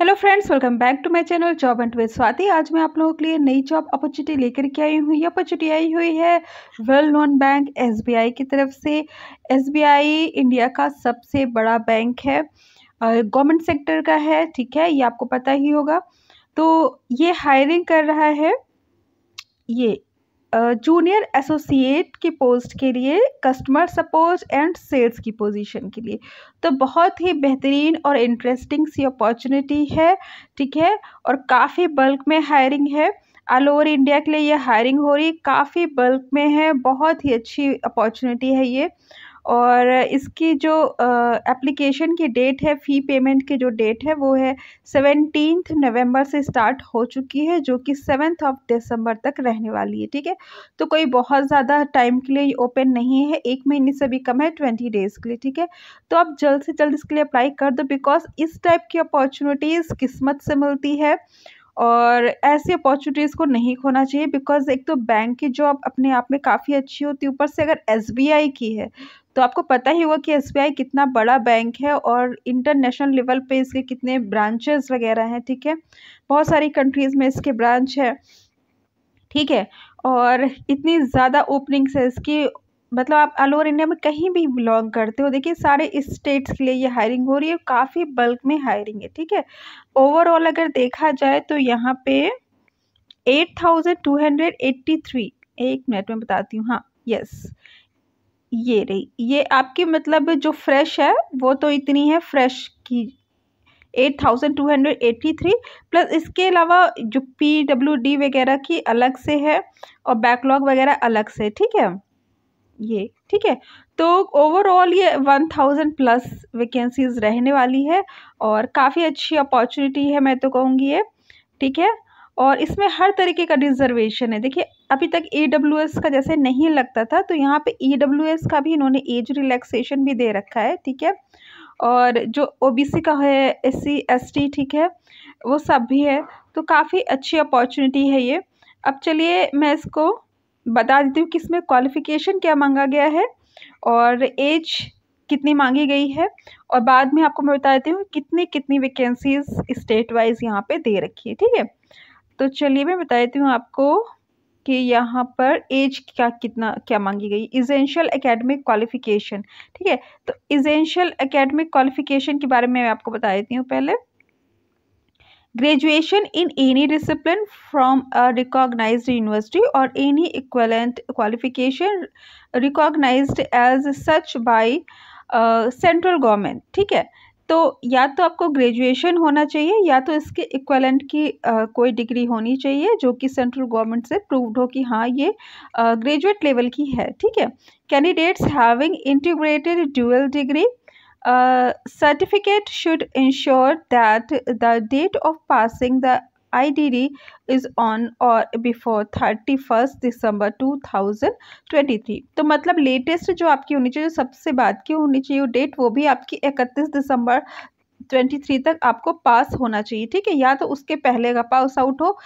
Hello friends welcome back to my channel job and with Swati आज मैं आप लोगों के लिए नई जॉब अपॉर्चुनिटी लेकर के आई हूँ ये अपॉर्चुनिटी आई हुई है वेल नोन बैंक एसबीआई की तरफ से एसबीआई इंडिया का सबसे बड़ा बैंक है गवर्नमेंट सेक्टर का है ठीक है ये आपको पता ही होगा तो ये हायरिंग कर रहा है ये जूनियर एसोसिएट की पोस्ट के लिए कस्टमर सपोर्ट एंड सेल्स की पोजीशन के लिए तो बहुत ही बेहतरीन और इंटरेस्टिंग सी अपॉर्चुनिटी है ठीक है और काफ़ी बल्क में हायरिंग है ऑल ओवर इंडिया के लिए ये हायरिंग हो रही काफ़ी बल्क में है बहुत ही अच्छी अपॉर्चुनिटी है ये और इसकी जो एप्लीकेशन की डेट है फ़ी पेमेंट की जो डेट है वो है सेवनटीन नवंबर से स्टार्ट हो चुकी है जो कि सेवन्थ ऑफ दिसंबर तक रहने वाली है ठीक है तो कोई बहुत ज़्यादा टाइम के लिए ओपन नहीं है एक महीने से भी कम है ट्वेंटी डेज़ के लिए ठीक है तो आप जल्द से जल्द इसके लिए अप्लाई कर दो बिकॉज इस टाइप की अपॉर्चुनिटीज़ किस्मत से मिलती है और ऐसी अपॉर्चुनिटीज़ को नहीं खोना चाहिए बिकॉज़ एक तो बैंक की जॉब अपने आप में काफ़ी अच्छी होती है ऊपर से अगर एस की है तो आपको पता ही होगा कि एस कितना बड़ा बैंक है और इंटरनेशनल लेवल पे इसके कितने ब्रांचेस वगैरह हैं ठीक है बहुत सारी कंट्रीज़ में इसके ब्रांच है ठीक है और इतनी ज़्यादा ओपनिंग्स है इसकी मतलब आप ऑल ओवर इंडिया में कहीं भी बिलोंग करते हो देखिए सारे स्टेट्स के लिए ये हायरिंग हो रही है काफ़ी बल्क में हायरिंग है ठीक है ओवरऑल अगर देखा जाए तो यहाँ पे eight thousand two hundred eighty three एक मिनट में बताती हूँ हाँ यस ये रही ये आपकी मतलब जो फ्रेश है वो तो इतनी है फ्रेश की eight thousand two hundred eighty three plus इसके अलावा जो पी डब्ल्यू डी वगैरह की अलग से है और बैकलॉग वगैरह अलग से ठीक है ये ठीक है तो ओवरऑल ये वन थाउजेंड प्लस वैकेंसीज रहने वाली है और काफ़ी अच्छी अपॉर्चुनिटी है मैं तो कहूँगी ये ठीक है और इसमें हर तरीके का रिजर्वेशन है देखिए अभी तक ए का जैसे नहीं लगता था तो यहाँ पे ई का भी इन्होंने एज रिलैक्सेशन भी दे रखा है ठीक है और जो ओ का है एस सी ठीक है वो सब भी है तो काफ़ी अच्छी अपॉर्चुनिटी है ये अब चलिए मैं इसको बता देती हूँ कि इसमें क्वालिफ़िकेशन क्या मांगा गया है और एज कितनी मांगी गई है और बाद में आपको मैं बता देती हूँ कितनी कितनी वैकेंसीज स्टेट वाइज यहाँ पे दे रखी है ठीक है तो चलिए मैं बता देती हूँ आपको कि यहाँ पर एज क्या कितना क्या मांगी गई इजेंशियल एकेडमिक क्वालिफ़िकेशन ठीक है तो इजेंशियल एकेडमिक क्वालिफ़िकेशन के बारे में मैं आपको बता देती हूँ पहले graduation in any discipline from a recognised university और any equivalent qualification recognised as such by central government ठीक है तो या तो आपको ग्रेजुएशन होना चाहिए या तो इसके इक्वलेंट की uh, कोई डिग्री होनी चाहिए जो कि सेंट्रल गवर्नमेंट से प्रूव्ड हो कि हाँ ये ग्रेजुएट uh, लेवल की है ठीक है candidates having integrated dual degree uh, certificate should ensure that the date of passing the IDD is on और before thirty first December two thousand twenty three तो मतलब लेटेस्ट जो आपकी होनी चाहिए जो सबसे बात की होनी चाहिए डेट वो भी आपकी दिसंबर ट्वेंटी थ्री तक आपको पास होना चाहिए ठीक है या तो उसके पहले का पास आउट हो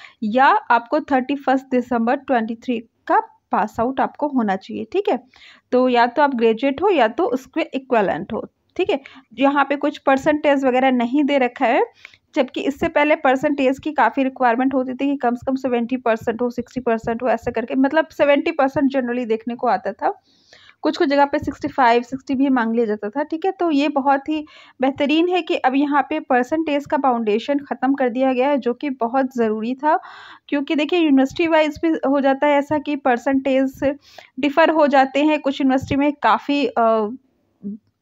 या आपको thirty first December twenty three का पास आउट आपको होना चाहिए ठीक है तो या तो आप ग्रेजुएट हो या तो उसके इक्वलेंट हो ठीक है यहाँ पे कुछ परसेंटेज वगैरह नहीं दे रखा है जबकि इससे पहले परसेंटेज की काफ़ी रिक्वायरमेंट होती थी कि कम से कम सेवेंटी परसेंट हो सिक्सटी परसेंट हो ऐसा करके मतलब सेवेंटी परसेंट जनरली देखने को आता था कुछ कुछ जगह पे सिक्सटी फाइव सिक्सटी भी मांग लिया जाता था ठीक है तो ये बहुत ही बेहतरीन है कि अब यहाँ पे परसेंटेज का फाउंडेशन ख़त्म कर दिया गया है जो कि बहुत ज़रूरी था क्योंकि देखिए यूनिवर्सिटी वाइज भी हो जाता है ऐसा कि परसेंटेज डिफ़र हो जाते हैं कुछ यूनिवर्सिटी में काफ़ी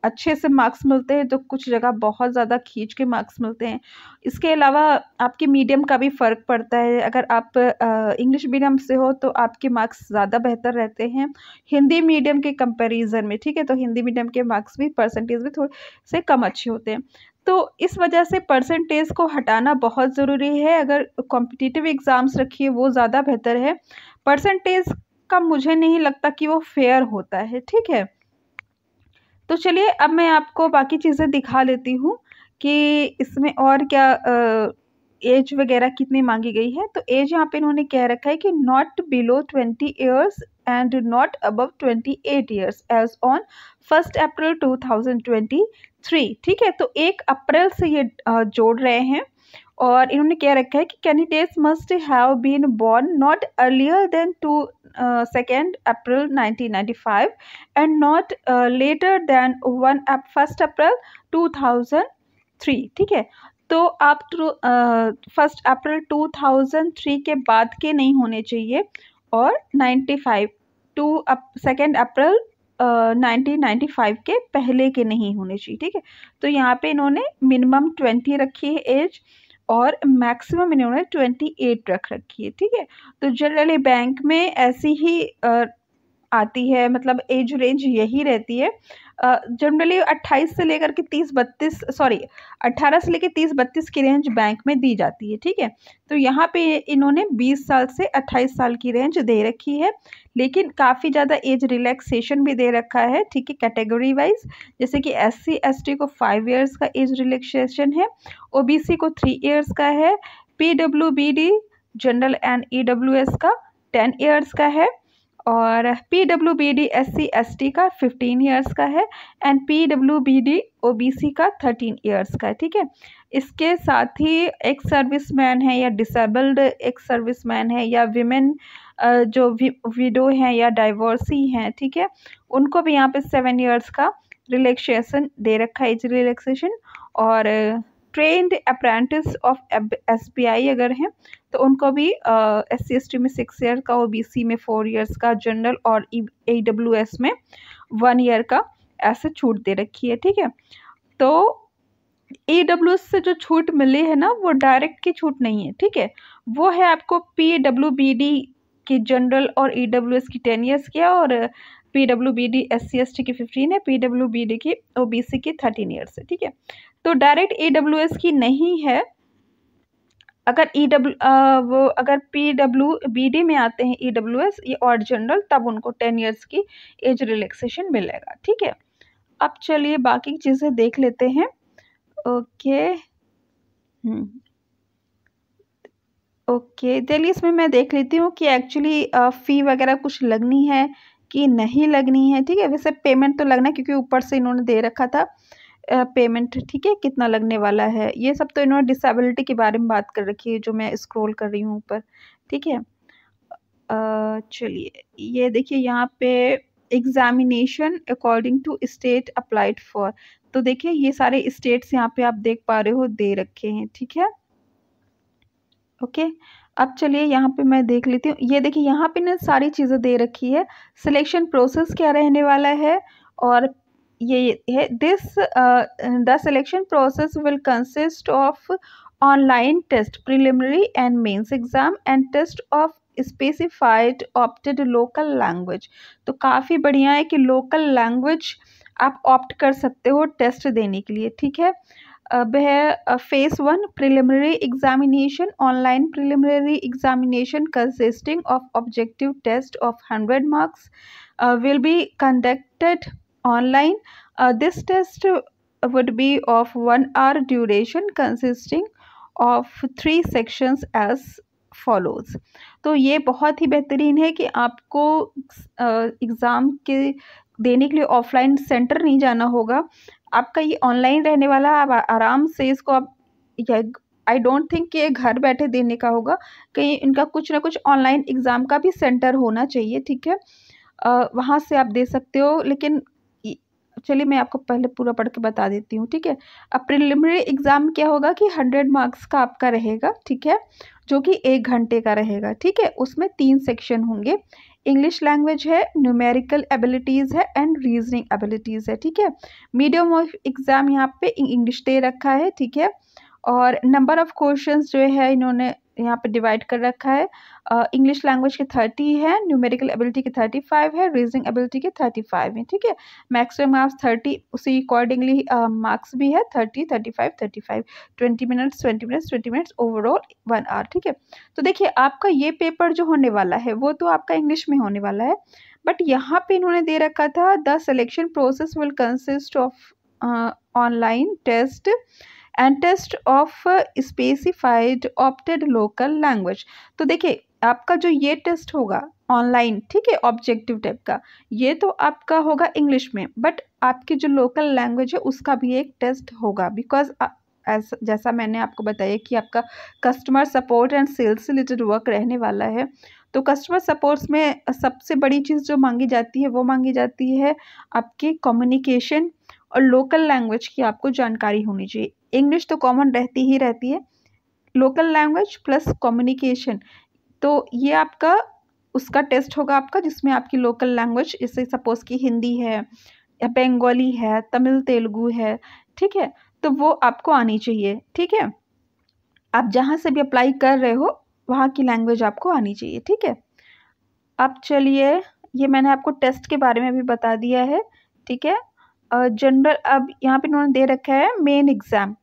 अच्छे से मार्क्स मिलते हैं तो कुछ जगह बहुत ज़्यादा खींच के मार्क्स मिलते हैं इसके अलावा आपके मीडियम का भी फ़र्क पड़ता है अगर आप इंग्लिश मीडियम से हो तो आपके मार्क्स ज़्यादा बेहतर रहते हैं हिंदी मीडियम के कंपैरिजन में ठीक है तो हिंदी मीडियम के मार्क्स भी परसेंटेज भी थोड़े से कम अच्छे होते हैं तो इस वजह से परसेंटेज को हटाना बहुत ज़रूरी है अगर कॉम्पिटिटिव एग्ज़ाम्स रखिए वो ज़्यादा बेहतर है परसेंटेज का मुझे नहीं लगता कि वो फेयर होता है ठीक है तो चलिए अब मैं आपको बाकी चीज़ें दिखा लेती हूँ कि इसमें और क्या आ, एज वगैरह कितनी मांगी गई है तो एज यहाँ पे इन्होंने कह रखा है कि not below twenty years and not above twenty eight years age on first April two thousand twenty three ठीक है तो एक अप्रैल से ये जोड़ रहे हैं और इन्होंने कह रखा है कि candidates must have been born not earlier than two Uh, second April five, and not uh, later than one first April three. ठीक है तो आप फर्स्ट अप्रैल थ्री के बाद के नहीं होने चाहिए और five two second April nineteen ninety five के पहले के नहीं होने चाहिए ठीक है तो यहाँ पे इन्होंने मिनिमम ट्वेंटी रखी है एज और मैक्सिमम इन्होंने ट्वेंटी एट रख रखी है ठीक है तो जनरली बैंक में ऐसी ही आती है मतलब एज रेंज यही रहती है जनरली uh, से लेकर के तीस बत्तीस सॉरी अट्ठारह से लेकर तीस बत्तीस की रेंज बैंक में दी जाती है ठीक है तो यहाँ पे इन्होंने बीस साल से अट्ठाईस साल की रेंज दे रखी है लेकिन काफ़ी ज़्यादा एज रिलैक्सेशन भी दे रखा है ठीक है कैटेगरी वाइज जैसे कि एस सी एस टी को फाइव ईयर्स का एज रिलैक्सेशन है ओ बी सी को थ्री ईयर्स का है P W B D general and E W S का टेन ईयर्स का है और P W B D S C S T का फिफ्टीन ईयर्स का है and P W B D O B C का थर्टीन ईयर्स का है ठीक है इसके साथ ही एक सर्विस मैन है या डिसेबल्ड एक सर्विस मैन है या विमेन जो विडो हैं या डाइवोर्सी हैं ठीक है उनको भी यहाँ पे सेवन ईयर्स का रिलैक्सेशन दे रखा है एज रिलैक्सेशन और ट्रेंड अप्रेंटिस ऑफ एस अगर हैं तो उनको भी एस सी में सिक्स ईयर का ओ में फोर ईयर्स का जनरल और ए डब्ल्यू एस में वन ईयर का ऐसे छूट दे रखी है ठीक है तो ए डब्ल्यू से जो छूट मिली है ना वो डायरेक्ट की छूट नहीं है ठीक है वो है आपको पी डब्ल्यू बी डी की जनरल और ई डब्ल्यू एस की टेन ईयर्स की और P W B D S C S T की फिफ्टीन है पी डब्ल्यू बी डी की ओ बी सी की थर्टीन ईयर्स है ठीक है तो डायरेक्ट ई डब्ल्यू एस की नहीं है अगर ई e डब्ल्यू वो अगर पी डब्ल्यू बी डी में आते हैं ई डब्ल्यू एस ये और जनरल तब उनको टेन ईयर्स की एज रिलैक्सेशन मिलेगा ठीक है अब चलिए बाकी चीज़ें देख लेते हैं ओके हम्म। ओके चलिए इसमें मैं देख लेती हूँ कि एक्चुअली फ़ी वगैरह कुछ लगनी है की नहीं लगनी है ठीक है वैसे पेमेंट तो लगना है क्योंकि ऊपर से इन्होंने दे रखा था पेमेंट ठीक है कितना लगने वाला है ये सब तो इन्होंने डिसेबिलिटी के बारे में बात कर रखी है जो मैं स्क्रॉल कर रही हूँ ऊपर ठीक है चलिए ये देखिए यहाँ पे examination according to state applied for तो देखिए ये सारे स्टेट्स यहाँ पे आप देख पा रहे हो दे रखे हैं ठीक है ओके okay? अब चलिए यहाँ पे मैं देख लेती हूँ ये देखिए यहाँ पे ना सारी चीज़ें दे रखी है सिलेक्शन प्रोसेस क्या रहने वाला है और ये है this the selection process will consist of online test preliminary and mains exam and test of specified opted local language तो काफ़ी बढ़िया है कि लोकल लैंग्वेज आप ऑप्ट कर सकते हो टेस्ट देने के लिए ठीक है अब है phase one preliminary examination online preliminary examination consisting of objective test of hundred marks will be conducted online this test would be of one hour duration consisting of three sections as follows तो ये बहुत ही बेहतरीन है कि आपको exam के देने के लिए ऑफलाइन सेंटर नहीं जाना होगा आपका ये ऑनलाइन रहने वाला आप आराम से इसको आप आई डोंट थिंक कि ये घर बैठे देने का होगा कहीं इनका कुछ ना कुछ ऑनलाइन एग्ज़ाम का भी सेंटर होना चाहिए ठीक है वहाँ से आप दे सकते हो लेकिन चलिए मैं आपको पहले पूरा पढ़ के बता देती हूँ ठीक है अब प्रिलिमिनरी एग्ज़ाम क्या होगा कि हंड्रेड मार्क्स का आपका रहेगा ठीक है जो कि एक घंटे का रहेगा ठीक है उसमें तीन सेक्शन होंगे इंग्लिश लैंग्वेज है न्यूमेरिकल एबिलिटीज़ है एंड रीजनिंग एबिलिटीज़ है ठीक है मीडियम ऑफ एग्ज़ाम यहाँ पे इंग्लिश दे रखा है ठीक है और नंबर ऑफ़ क्वेश्चंस जो है इन्होंने यहाँ पे डिवाइड कर रखा है इंग्लिश uh, लैंग्वेज के थर्टी है न्यूमेरिकल एबिलिटी के थर्टी फाइव है रीजनिंग एबिलिटी के थर्टी फाइव है ठीक है मैक्सिमम मार्क्स थर्टी उसी अकॉर्डिंगली मार्क्स uh, भी है thirty thirty five thirty five twenty minutes twenty minutes twenty minutes overall one hour ठीक है तो देखिए आपका ये पेपर जो होने वाला है वो तो आपका इंग्लिश में होने वाला है बट यहाँ पर इन्होंने दे रखा था the selection process will consist of online test and test of specified opted local language तो देखिए आपका जो ये टेस्ट होगा ऑनलाइन ठीक है ऑब्जेक्टिव टाइप का ये तो आपका होगा इंग्लिश में बट आपकी जो लोकल लैंग्वेज है उसका भी एक टेस्ट होगा बिकॉज ऐसा जैसा मैंने आपको बताया कि आपका customer support and sales related work रहने वाला है तो कस्टमर सपोर्ट्स में सबसे बड़ी चीज़ जो मांगी जाती है वो मांगी जाती है आपके कम्युनिकेशन और लोकल लैंग्वेज की आपको जानकारी होनी चाहिए इंग्लिश तो कॉमन रहती ही रहती है लोकल लैंग्वेज प्लस कम्युनिकेशन तो ये आपका उसका टेस्ट होगा आपका जिसमें आपकी लोकल लैंग्वेज जैसे सपोज कि हिंदी है या बंगाली है तमिल तेलुगू है ठीक है तो वो आपको आनी चाहिए ठीक है आप जहाँ से भी अप्लाई कर रहे हो वहाँ की लैंग्वेज आपको आनी चाहिए ठीक है अब चलिए ये मैंने आपको टेस्ट के बारे में भी बता दिया है ठीक है जनरल अब यहाँ पे इन्होंने दे रखा है main exam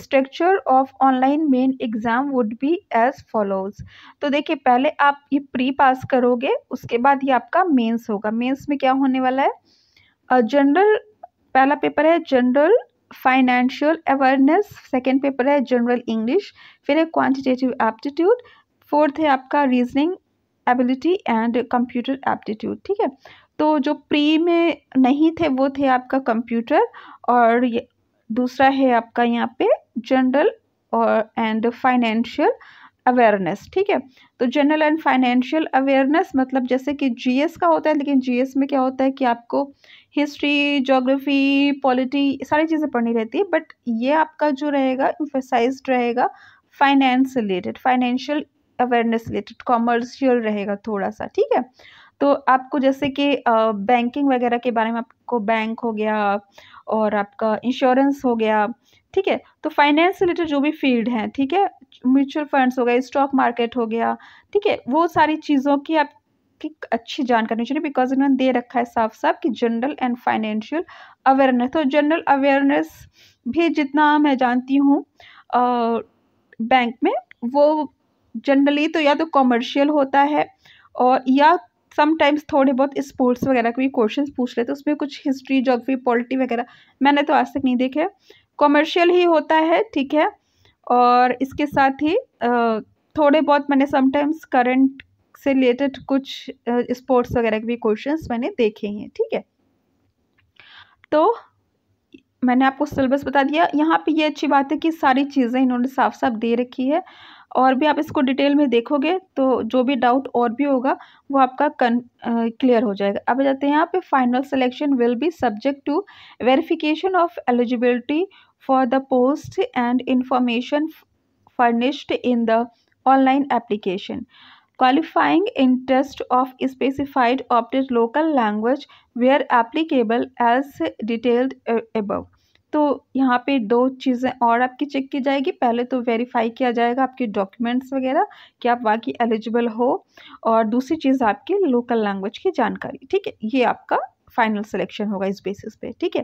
structure of online main exam would be as follows तो देखिए पहले आप ये प्री पास करोगे उसके बाद ये आपका मेंस होगा मेंस में क्या होने वाला है जनरल पहला पेपर है general financial awareness second paper है जनरल इंग्लिश फिर है क्वान्टिटेटिव एप्टीट्यूड फोर्थ है आपका reasoning ability and computer aptitude ठीक है तो जो प्री में नहीं थे वो थे आपका कंप्यूटर और ये दूसरा है आपका यहाँ पे जनरल और एंड फाइनेंशियल अवेयरनेस ठीक है तो जनरल एंड फाइनेंशियल अवेयरनेस मतलब जैसे कि जीएस का होता है लेकिन जीएस में क्या होता है कि आपको हिस्ट्री जोग्राफी पॉलिटी सारी चीज़ें पढ़नी रहती है बट ये आपका जो रहेगा इम्फेसाइज रहेगा finance related financial awareness related commercial रहेगा थोड़ा सा ठीक है तो आपको जैसे कि बैंकिंग वगैरह के बारे में आपको बैंक हो गया और आपका इंश्योरेंस हो गया ठीक है तो फाइनेंस रिलेटेड जो भी फील्ड हैं ठीक है म्यूचुअल फंड्स हो गए स्टॉक मार्केट हो गया ठीक है वो सारी चीज़ों की आप अच्छी जानकारी चाहिए बिकॉज इन्होंने दे रखा है साफ साफ कि जनरल एंड फाइनेंशियल अवेयरनेस तो जनरल अवेयरनेस भी जितना मैं जानती हूँ बैंक में वो जनरली तो या तो कॉमर्शियल होता है और या समटाइम्स थोड़े बहुत स्पोर्ट्स वगैरह के भी क्वेश्चन पूछ लेते हैं उसमें कुछ हिस्ट्री जोग्राफी पॉलिटी वगैरह मैंने तो आज तक नहीं देखे कॉमर्शियल ही होता है ठीक है और इसके साथ ही थोड़े बहुत मैंने समटाइम्स करंट से रिलेटेड कुछ स्पोर्ट्स वगैरह के भी क्वेश्चन मैंने देखे हैं ठीक है तो मैंने आपको सिलेबस बता दिया यहाँ पे ये अच्छी बात है कि सारी चीज़ें इन्होंने साफ साफ दे रखी है और भी आप इसको डिटेल में देखोगे तो जो भी डाउट और भी होगा वो आपका कन क्लियर हो जाएगा अब जाते हैं यहाँ पे final selection will be subject to verification of eligibility for the post and information furnished in the online application qualifying interest of specified opted local language where applicable as detailed above तो यहाँ पे दो चीज़ें और आपकी check की जाएगी पहले तो वेरीफाई किया जाएगा आपके डॉक्यूमेंट्स वगैरह कि आप वाकई एलिजिबल हो और दूसरी चीज़ आपकी लोकल लैंग्वेज की जानकारी ठीक है ये आपका फाइनल सिलेक्शन होगा इस बेसिस पे ठीक है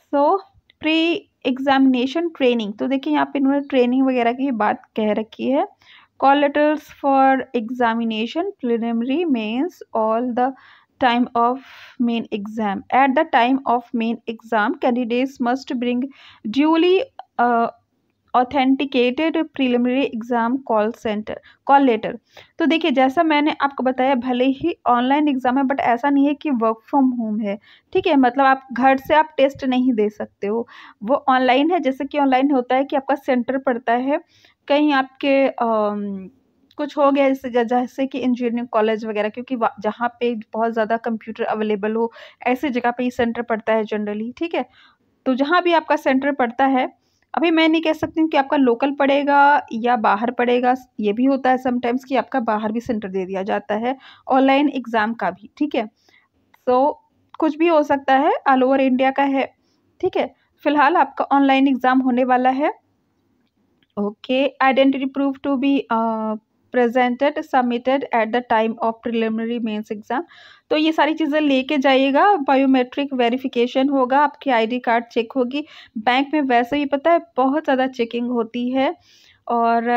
सो प्री एग्जामिनेशन ट्रेनिंग तो देखिए यहाँ पे इन्होंने ट्रेनिंग वगैरह की बात कह रखी है call letters for examination preliminary mains all the time of main exam at the time of main exam candidates must bring duly uh, authenticated preliminary exam call centre call letter तो देखिए जैसा मैंने आपको बताया भले ही ऑनलाइन एग्ज़ाम है but ऐसा नहीं है कि वर्क फ्रॉम होम है ठीक है मतलब आप घर से आप टेस्ट नहीं दे सकते हो वो ऑनलाइन है जैसे कि ऑनलाइन होता है कि आपका सेंटर पड़ता है कहीं आपके आ, कुछ हो गया इससे जैसे कि इंजीनियरिंग कॉलेज वगैरह क्योंकि जहाँ पे बहुत ज़्यादा कंप्यूटर अवेलेबल हो ऐसे जगह पे ये सेंटर पड़ता है जनरली ठीक है तो जहाँ भी आपका सेंटर पड़ता है अभी मैं नहीं कह सकती हूँ कि आपका लोकल पड़ेगा या बाहर पड़ेगा ये भी होता है समटाइम्स कि आपका बाहर भी सेंटर दे दिया जाता है ऑनलाइन एग्ज़ाम का भी ठीक है तो कुछ भी हो सकता है ऑल ओवर इंडिया का है ठीक है फिलहाल आपका ऑनलाइन एग्ज़ाम होने वाला है okay identity proof to be presented submitted at the time of preliminary mains exam तो ये सारी चीज़ें लेके जाइएगा बायोमेट्रिक वेरिफिकेशन होगा आपकी आईडी कार्ड चेक होगी बैंक में वैसे ही पता है बहुत ज़्यादा चेकिंग होती है और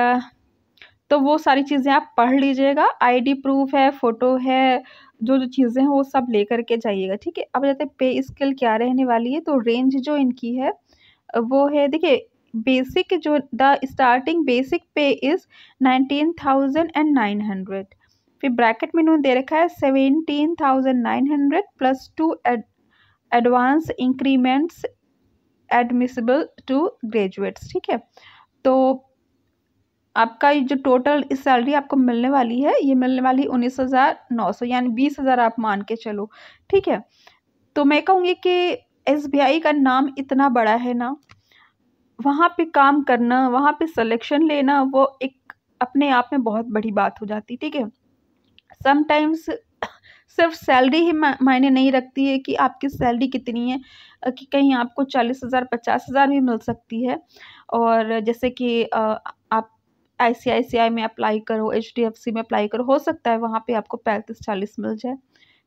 तो वो सारी चीज़ें आप पढ़ लीजिएगा आईडी प्रूफ है फ़ोटो है जो जो चीज़ें हैं वो सब ले करके जाइएगा ठीक है अब जाते पे स्किल क्या रहने वाली है तो रेंज जो इनकी है वो है देखिए बेसिक जो the starting basic pay is nineteen thousand and nine hundred फिर ब्रैकेट में इन्होंने दे रखा है seventeen thousand nine hundred plus two advance increments admissible to graduates ठीक है तो आपका जो टोटल सैलरी आपको मिलने वाली है ये मिलने वाली उन्नीस हज़ार नौ सौ यानी बीस हज़ार आप मान के चलो ठीक है तो मैं कहूँगी कि एस बी आई का नाम इतना बड़ा है ना वहाँ पे काम करना वहाँ पे सिलेक्शन लेना वो एक अपने आप में बहुत बड़ी बात हो जाती ठीक है समटाइम्स सिर्फ सैलरी ही मायने नहीं रखती है कि आपकी सैलरी कितनी है कि कहीं आपको चालीस हज़ार पचास हज़ार भी मिल सकती है और जैसे कि आप आई में अप्लाई करो एच में अप्लाई करो हो सकता है वहाँ पे आपको पैंतीस चालीस मिल जाए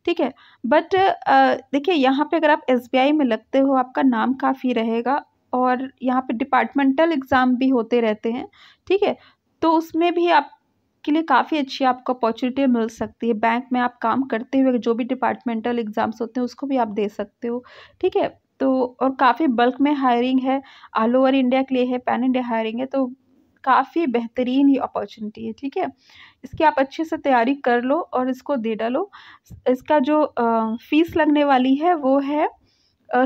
ठीक है बट देखिए यहाँ पे अगर आप एस में लगते हो आपका नाम काफ़ी रहेगा और यहाँ पे डिपार्टमेंटल एग्ज़ाम भी होते रहते हैं ठीक है तो उसमें भी आप के लिए काफ़ी अच्छी आपको अपॉर्चुनिटी मिल सकती है बैंक में आप काम करते हुए जो भी डिपार्टमेंटल एग्ज़ाम्स होते हैं उसको भी आप दे सकते हो ठीक है तो और काफ़ी बल्क में हायरिंग है ऑल ओवर इंडिया के लिए है पैन इंडिया हायरिंग है तो काफ़ी बेहतरीन ये अपॉर्चुनिटी है ठीक है इसकी आप अच्छे से तैयारी कर लो और इसको दे डालो इसका जो फ़ीस लगने वाली है वो है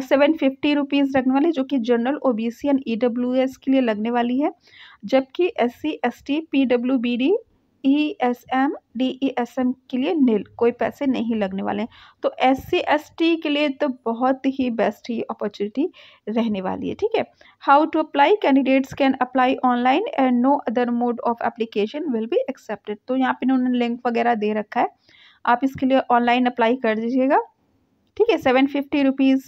सेवन फिफ्टी रुपीज़ लगने वाली जो कि general O B C and E W S के लिए लगने वाली है जबकि S C S T P W B D E S M D E S M के लिए नील कोई पैसे नहीं लगने वाले हैं तो एस सी एस टी के लिए तो बहुत ही बेस्ट ही अपॉर्चुनिटी रहने वाली है ठीक है how to apply candidates can apply online and no other mode of application will be accepted तो यहाँ पर उन्होंने लिंक वगैरह दे रखा है आप इसके लिए ऑनलाइन अप्लाई कर दीजिएगा ठीक है सेवन फिफ्टी रुपीज़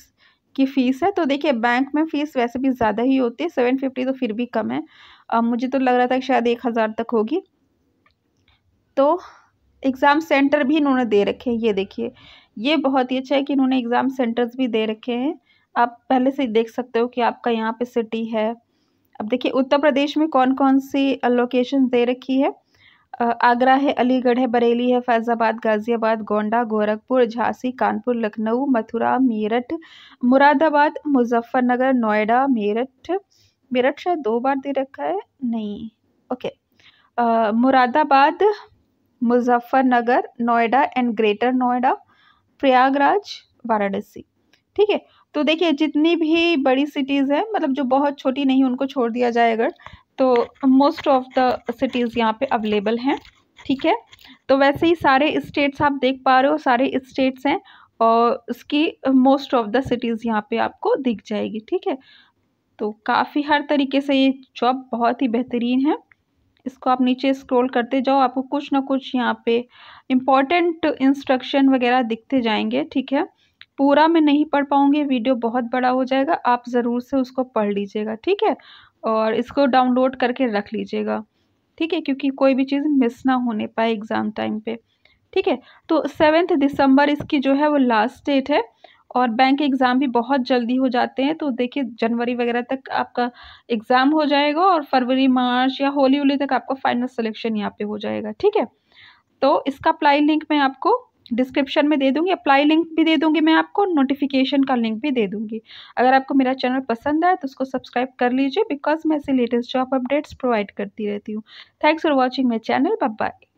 की फ़ीस है तो देखिए बैंक में फ़ीस वैसे भी ज़्यादा ही होती है सेवन फिफ्टी तो फिर भी कम है आ, मुझे तो लग रहा था कि शायद एक हज़ार तक होगी तो एग्ज़ाम सेंटर भी इन्होंने दे रखे हैं ये देखिए ये बहुत ही अच्छा है कि इन्होंने एग्ज़ाम सेंटर्स भी दे रखे हैं आप पहले से देख सकते हो कि आपका यहाँ पर सिटी है अब देखिए उत्तर प्रदेश में कौन कौन सी लोकेशन दे रखी है आगरा है अलीगढ़ है बरेली है फैज़ाबाद गाज़ियाबाद गोंडा गोरखपुर झांसी कानपुर लखनऊ मथुरा मेरठ मुरादाबाद मुजफ्फरनगर नोएडा मेरठ मेरठ शायद दो बार दे रखा है नहीं okay Moradabad Muzaffarnagar Noida and greater Noida Prayagraj Varanasi ठीक है तो देखिए जितनी भी बड़ी सिटीज़ हैं मतलब जो बहुत छोटी नहीं उनको छोड़ दिया जाए अगर तो मोस्ट ऑफ द सिटीज़ यहाँ पे अवेलेबल हैं ठीक है तो वैसे ही सारे स्टेट्स आप देख पा रहे हो सारे स्टेट्स हैं और उसकी मोस्ट ऑफ द सिटीज़ यहाँ पे आपको दिख जाएगी ठीक है तो काफ़ी हर तरीके से ये जॉब बहुत ही बेहतरीन है इसको आप नीचे स्क्रॉल करते जाओ आपको कुछ ना कुछ यहाँ पे इम्पॉर्टेंट इंस्ट्रक्शन वगैरह दिखते जाएंगे ठीक है पूरा मैं नहीं पढ़ पाऊँगी वीडियो बहुत बड़ा हो जाएगा आप ज़रूर से उसको पढ़ लीजिएगा ठीक है और इसको डाउनलोड करके रख लीजिएगा ठीक है क्योंकि कोई भी चीज़ मिस ना होने पाए एग्ज़ाम टाइम पे ठीक है तो सेवेंथ दिसंबर इसकी जो है वो लास्ट डेट है और बैंक एग्ज़ाम भी बहुत जल्दी हो जाते हैं तो देखिए जनवरी वगैरह तक आपका एग्ज़ाम हो जाएगा और फरवरी मार्च या होली होली तक आपका फाइनल सिलेक्शन यहाँ पे हो जाएगा ठीक है तो इसका अप्लाई लिंक मैं आपको डिस्क्रिप्शन में दे दूँगी अप्लाई लिंक भी दे दूँगी मैं आपको नोटिफिकेशन का लिंक भी दे दूँगी अगर आपको मेरा चैनल पसंद आए तो उसको सब्सक्राइब कर लीजिए बिकॉज मैं ऐसे लेटेस्ट जॉब अपडेट्स प्रोवाइड करती रहती हूँ thanks for watching my channel bye